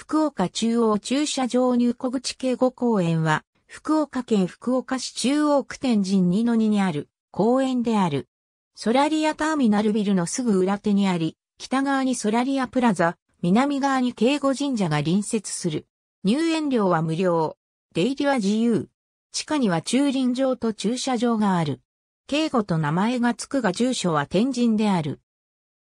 福岡中央駐車場入小口警護公園は、福岡県福岡市中央区天神2の2にある公園である。ソラリアターミナルビルのすぐ裏手にあり、北側にソラリアプラザ、南側に警護神社が隣接する。入園料は無料。出入りは自由。地下には駐輪場と駐車場がある。警護と名前が付くが住所は天神である。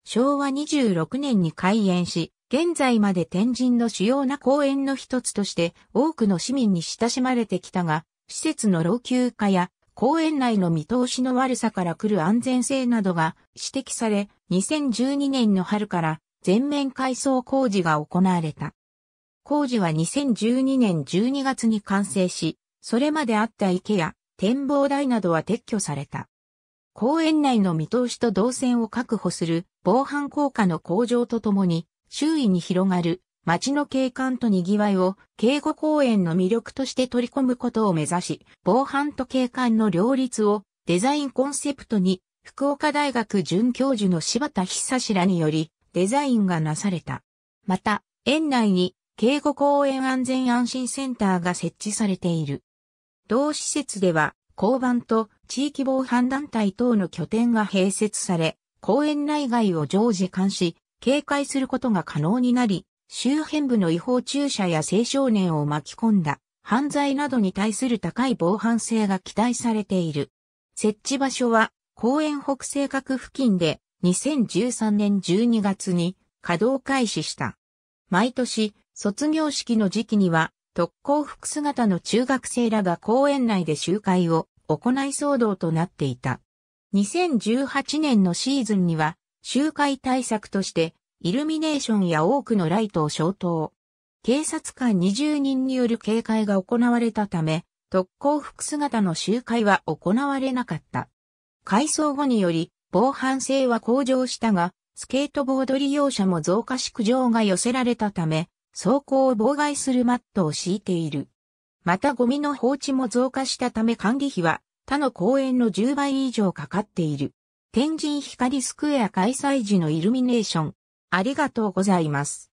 昭和26年に開園し、現在まで天神の主要な公園の一つとして多くの市民に親しまれてきたが、施設の老朽化や公園内の見通しの悪さから来る安全性などが指摘され、2012年の春から全面改装工事が行われた。工事は2012年12月に完成し、それまであった池や展望台などは撤去された。公園内の見通しと動線を確保する防犯効果の向上とともに、周囲に広がる街の景観と賑わいを、警護公園の魅力として取り込むことを目指し、防犯と景観の両立をデザインコンセプトに、福岡大学准教授の柴田久志らにより、デザインがなされた。また、園内に、警護公園安全安心センターが設置されている。同施設では、交番と地域防犯団体等の拠点が併設され、公園内外を常時監視、警戒することが可能になり、周辺部の違法駐車や青少年を巻き込んだ犯罪などに対する高い防犯性が期待されている。設置場所は公園北西角付近で2013年12月に稼働開始した。毎年卒業式の時期には特攻服姿の中学生らが公園内で集会を行い騒動となっていた。2018年のシーズンには周回対策として、イルミネーションや多くのライトを消灯。警察官20人による警戒が行われたため、特攻服姿の集会は行われなかった。改装後により、防犯性は向上したが、スケートボード利用者も増加し苦情が寄せられたため、走行を妨害するマットを敷いている。またゴミの放置も増加したため管理費は他の公園の10倍以上かかっている。天神光スクエア開催時のイルミネーション。ありがとうございます。